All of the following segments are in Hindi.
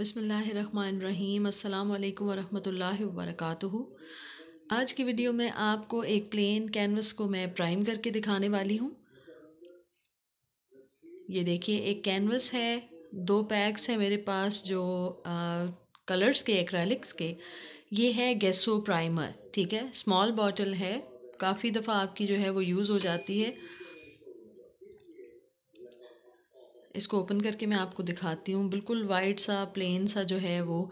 बसमीम अल्लाम वरहमल वर्क आज की वीडियो में आपको एक प्लेन कैनवस को मैं प्राइम करके दिखाने वाली हूँ ये देखिए एक कैनवस है दो पैक्स हैं मेरे पास जो आ, कलर्स के एक्रैलिक्स के ये है गैसो प्राइमर ठीक है स्मॉल बॉटल है काफ़ी दफ़ा आपकी जो है वो यूज़ हो जाती है इसको ओपन करके मैं आपको दिखाती हूँ बिल्कुल वाइट सा प्लेन सा जो है वो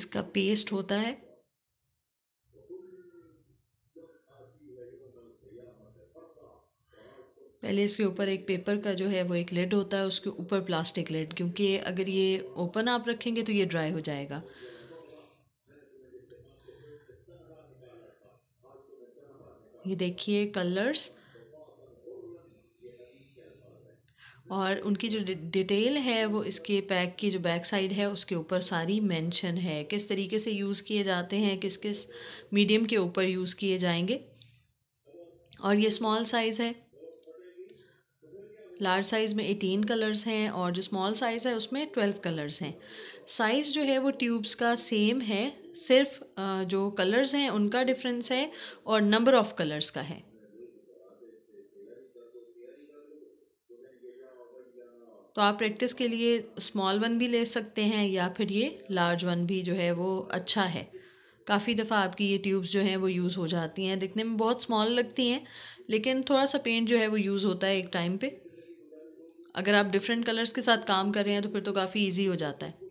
इसका पेस्ट होता है पहले इसके ऊपर एक पेपर का जो है वो एक लेड होता है उसके ऊपर प्लास्टिक लेड क्योंकि अगर ये ओपन आप रखेंगे तो ये ड्राई हो जाएगा ये देखिए कलर्स और उनकी जो डिटेल है वो इसके पैक की जो बैक साइड है उसके ऊपर सारी मेंशन है किस तरीके से यूज़ किए जाते हैं किस किस मीडियम के ऊपर यूज़ किए जाएंगे और ये स्मॉल साइज़ है लार्ज साइज़ में एटीन कलर्स हैं और जो स्मॉल साइज़ है उसमें ट्वेल्व कलर्स हैं साइज़ जो है वो ट्यूब्स का सेम है सिर्फ जो कलर्स हैं उनका डिफरेंस है और नंबर ऑफ़ कलर्स का है तो आप प्रैक्टिस के लिए स्मॉल वन भी ले सकते हैं या फिर ये लार्ज वन भी जो है वो अच्छा है काफ़ी दफ़ा आपकी ये ट्यूब्स जो हैं वो यूज़ हो जाती हैं दिखने में बहुत स्मॉल लगती हैं लेकिन थोड़ा सा पेंट जो है वो यूज़ होता है एक टाइम पे अगर आप डिफरेंट कलर्स के साथ काम कर रहे हैं तो फिर तो काफ़ी ईजी हो जाता है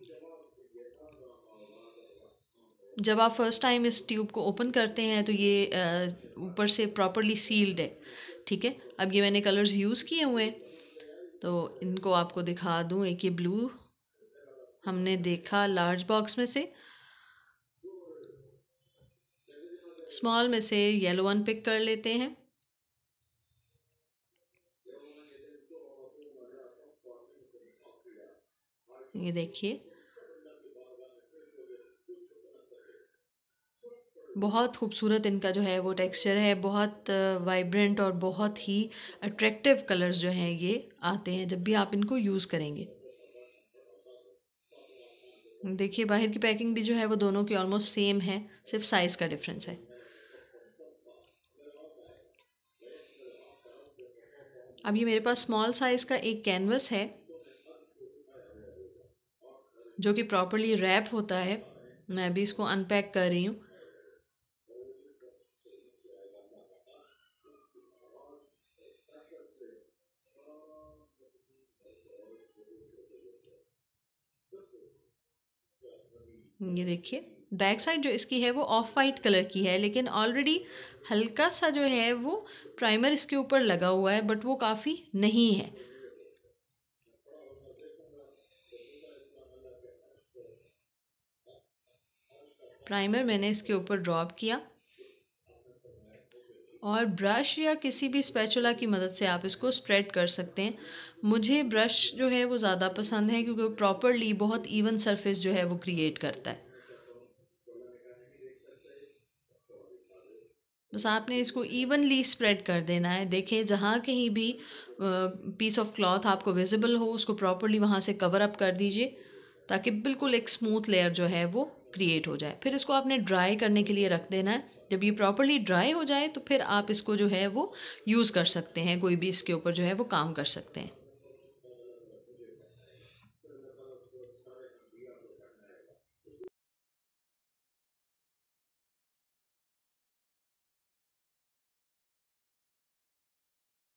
जब आप फर्स्ट टाइम इस ट्यूब को ओपन करते हैं तो ये ऊपर से प्रॉपरली सील्ड है ठीक है अब ये मैंने कलर्स यूज़ किए हुए हैं तो इनको आपको दिखा दूँ एक ये ब्लू हमने देखा लार्ज बॉक्स में से स्मॉल में से येलो वन पिक कर लेते हैं ये देखिए बहुत खूबसूरत इनका जो है वो टेक्सचर है बहुत वाइब्रेंट और बहुत ही अट्रैक्टिव कलर्स जो हैं ये आते हैं जब भी आप इनको यूज़ करेंगे देखिए बाहर की पैकिंग भी जो है वो दोनों की ऑलमोस्ट सेम है सिर्फ साइज़ का डिफरेंस है अब ये मेरे पास स्मॉल साइज़ का एक कैनवस है जो कि प्रॉपरली रैप होता है मैं अभी इसको अनपैक कर रही हूँ ये देखिए बैक साइड जो इसकी है वो ऑफ वाइट कलर की है लेकिन ऑलरेडी हल्का सा जो है वो प्राइमर इसके ऊपर लगा हुआ है बट वो काफ़ी नहीं है प्राइमर मैंने इसके ऊपर ड्रॉप किया और ब्रश या किसी भी स्पैचुला की मदद से आप इसको स्प्रेड कर सकते हैं मुझे ब्रश जो है वो ज़्यादा पसंद है क्योंकि प्रॉपरली बहुत इवन सरफेस जो है वो क्रिएट करता है बस आपने इसको इवनली स्प्रेड कर देना है देखें जहाँ कहीं भी पीस ऑफ क्लॉथ आपको विजिबल हो उसको प्रॉपरली वहाँ से कवर अप कर दीजिए ताकि बिल्कुल एक स्मूथ लेयर जो है वो क्रिएट हो जाए फिर इसको आपने ड्राई करने के लिए रख देना है जब ये प्रॉपरली ड्राई हो जाए तो फिर आप इसको जो है वो यूज़ कर सकते हैं कोई भी इसके ऊपर जो है वो काम कर सकते हैं